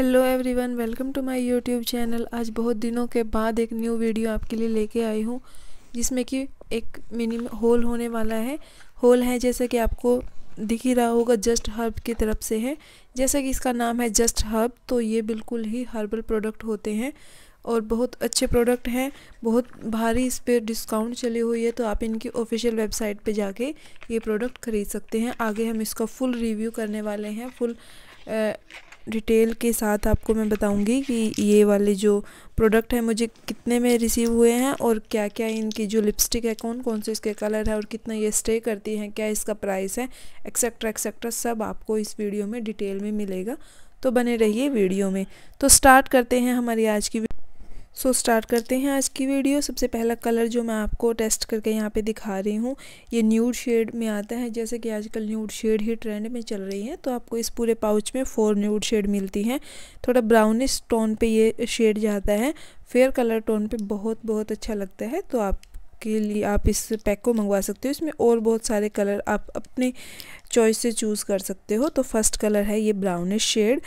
hello everyone welcome to my YouTube channel आज बहुत दिनों के बाद एक न्यू वीडियो आपके लिए लेके आई हूँ जिसमें कि एक मिनिम होल होने वाला है होल है जैसे कि आपको दिख ही रहा होगा जस्ट हर्ब की तरफ से है जैसा कि इसका नाम है जस्ट हर्ब तो ये बिल्कुल ही हर्बल प्रोडक्ट होते हैं और बहुत अच्छे प्रोडक्ट हैं बहुत भारी इस पर डिस्काउंट चली हुई है तो आप इनकी ऑफिशियल वेबसाइट पर जाके ये प्रोडक्ट ख़रीद सकते हैं आगे हम इसका फुल रिव्यू करने वाले हैं फुल डिटेल के साथ आपको मैं बताऊंगी कि ये वाले जो प्रोडक्ट है मुझे कितने में रिसीव हुए हैं और क्या क्या इनकी जो लिपस्टिक है कौन कौन से इसके कलर है और कितना ये स्टे करती हैं क्या इसका प्राइस है एक्सेट्रा एक्सेट्रा सब आपको इस वीडियो में डिटेल में मिलेगा तो बने रहिए वीडियो में तो स्टार्ट करते हैं हमारी आज की सो so, स्टार्ट करते हैं आज की वीडियो सबसे पहला कलर जो मैं आपको टेस्ट करके यहाँ पे दिखा रही हूँ ये न्यूड शेड में आता है जैसे कि आजकल न्यूड शेड ही ट्रेंड में चल रही है तो आपको इस पूरे पाउच में फोर न्यूड शेड मिलती हैं थोड़ा ब्राउनिश टोन पे ये शेड जाता है फेयर कलर टोन पे बहुत बहुत अच्छा लगता है तो आप के लिए आप इस पैक को मंगवा सकते हो इसमें और बहुत सारे कलर आप अपने चॉइस से चूज़ कर सकते हो तो फर्स्ट कलर है ये ब्राउनिश शेड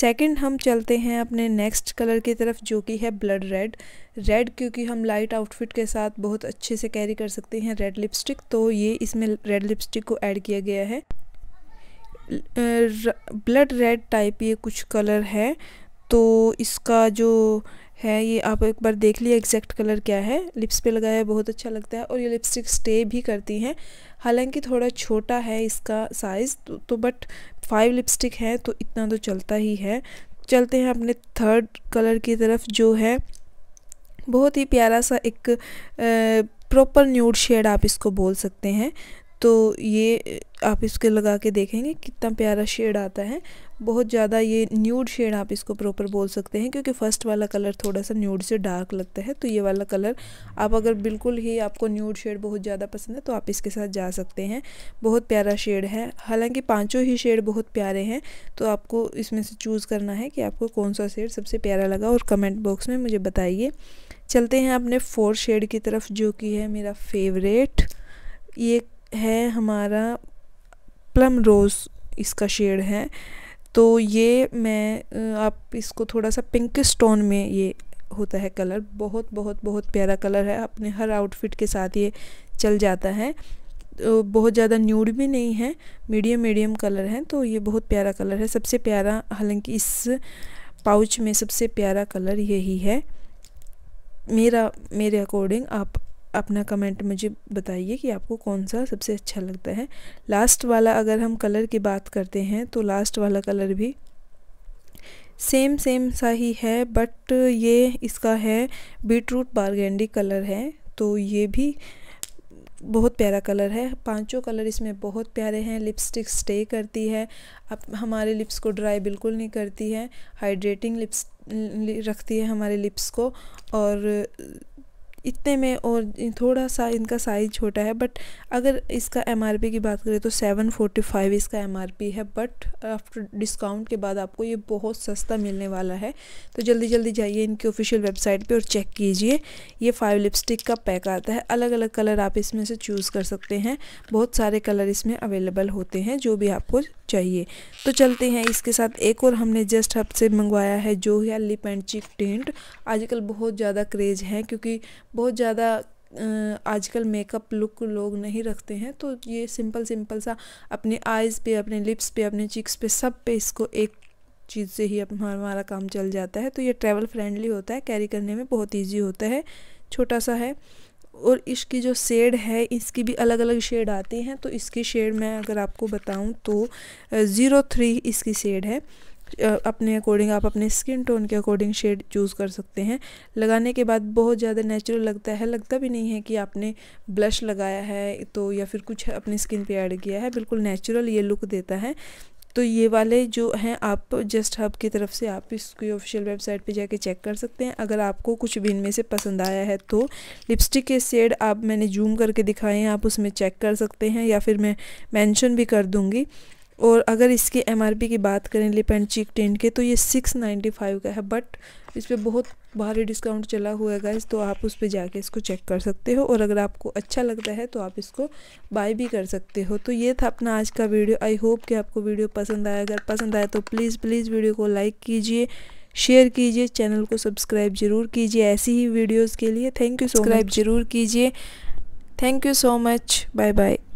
सेकंड हम चलते हैं अपने नेक्स्ट कलर की तरफ जो कि है ब्लड रेड रेड क्योंकि हम लाइट आउटफिट के साथ बहुत अच्छे से कैरी कर सकते हैं रेड लिपस्टिक तो ये इसमें रेड लिपस्टिक को ऐड किया गया है ब्लड रेड टाइप ये कुछ कलर है तो इसका जो है ये आप एक बार देख लिया एग्जैक्ट कलर क्या है लिप्स पे लगाया है बहुत अच्छा लगता है और ये लिपस्टिक स्टे भी करती हैं हालांकि थोड़ा छोटा है इसका साइज़ तो, तो बट फाइव लिपस्टिक हैं तो इतना तो चलता ही है चलते हैं अपने थर्ड कलर की तरफ जो है बहुत ही प्यारा सा एक प्रॉपर न्यूड शेड आप इसको बोल सकते हैं तो ये आप इसके लगा के देखेंगे कितना प्यारा शेड आता है बहुत ज़्यादा ये न्यूड शेड आप इसको प्रॉपर बोल सकते हैं क्योंकि फर्स्ट वाला कलर थोड़ा सा न्यूड से डार्क लगता है तो ये वाला कलर आप अगर बिल्कुल ही आपको न्यूड शेड बहुत ज़्यादा पसंद है तो आप इसके साथ जा सकते हैं बहुत प्यारा शेड है हालांकि पाँचों ही शेड बहुत प्यारे हैं तो आपको इसमें से चूज़ करना है कि आपको कौन सा शेड सबसे प्यारा लगा और कमेंट बॉक्स में मुझे बताइए चलते हैं अपने फोर शेड की तरफ जो कि है मेरा फेवरेट ये है हमारा प्लम रोज़ इसका शेड है तो ये मैं आप इसको थोड़ा सा पिंक स्टोन में ये होता है कलर बहुत बहुत बहुत प्यारा कलर है अपने हर आउटफिट के साथ ये चल जाता है तो बहुत ज़्यादा न्यूड भी नहीं है मीडियम मीडियम कलर है तो ये बहुत प्यारा कलर है सबसे प्यारा हालांकि इस पाउच में सबसे प्यारा कलर यही है मेरा मेरे अकॉर्डिंग आप अपना कमेंट मुझे बताइए कि आपको कौन सा सबसे अच्छा लगता है लास्ट वाला अगर हम कलर की बात करते हैं तो लास्ट वाला कलर भी सेम सेम सा ही है बट ये इसका है बीटरूट बारगेंडी कलर है तो ये भी बहुत प्यारा कलर है पांचों कलर इसमें बहुत प्यारे हैं लिपस्टिक स्टे करती है अब हमारे लिप्स को ड्राई बिल्कुल नहीं करती है हाइड्रेटिंग लिप्स रखती है हमारे लिप्स को और इतने में और थोड़ा सा इनका साइज़ छोटा है बट अगर इसका एम की बात करें तो सेवन फोर्टी फाइव इसका एम है बट आफ्टर डिस्काउंट के बाद आपको ये बहुत सस्ता मिलने वाला है तो जल्दी जल्दी जाइए इनकी ऑफिशियल वेबसाइट पे और चेक कीजिए ये फाइव लिपस्टिक का पैक आता है अलग अलग कलर आप इसमें से चूज़ कर सकते हैं बहुत सारे कलर इसमें अवेलेबल होते हैं जो भी आपको चाहिए तो चलते हैं इसके साथ एक और हमने जस्ट हब से मंगवाया है जो है लिप एंड चिक टेंट आजकल बहुत ज़्यादा क्रेज है क्योंकि बहुत ज़्यादा आजकल मेकअप लुक लोग नहीं रखते हैं तो ये सिंपल सिंपल सा अपने आइज़ पे अपने लिप्स पे अपने चिक्स पे सब पे इसको एक चीज़ से ही हमारा काम चल जाता है तो ये ट्रैवल फ्रेंडली होता है कैरी करने में बहुत ईजी होता है छोटा सा है और इसकी जो शेड है इसकी भी अलग अलग शेड आती हैं तो इसकी शेड मैं अगर आपको बताऊं तो ज़ीरो थ्री इसकी शेड है अपने अकॉर्डिंग आप अपने स्किन टोन के अकॉर्डिंग शेड चूज़ कर सकते हैं लगाने के बाद बहुत ज़्यादा नेचुरल लगता है लगता भी नहीं है कि आपने ब्लश लगाया है तो या फिर कुछ अपनी स्किन पे ऐड किया है बिल्कुल नेचुरल ये लुक देता है तो ये वाले जो हैं आप जस्ट हब की तरफ से आप इसकी ऑफिशियल वेबसाइट पे जाके चेक कर सकते हैं अगर आपको कुछ भी इनमें से पसंद आया है तो लिपस्टिक के शेड आप मैंने जूम करके दिखाए हैं आप उसमें चेक कर सकते हैं या फिर मैं मेंशन भी कर दूँगी और अगर इसके एम की बात करें लिप एंड चीक टेंट के तो ये सिक्स नाइन्टी फाइव का है बट इस पर बहुत भारी डिस्काउंट चला हुआ है गाइज तो आप उस पर जाके इसको चेक कर सकते हो और अगर आपको अच्छा लगता है तो आप इसको बाय भी कर सकते हो तो ये था अपना आज का वीडियो आई होप कि आपको वीडियो पसंद आया अगर पसंद आया तो प्लीज़ प्लीज़ वीडियो को लाइक कीजिए शेयर कीजिए चैनल को सब्सक्राइब जरूर कीजिए ऐसी ही वीडियोज़ के लिए थैंक यू सब्सक्राइब जरूर कीजिए thank you so much bye bye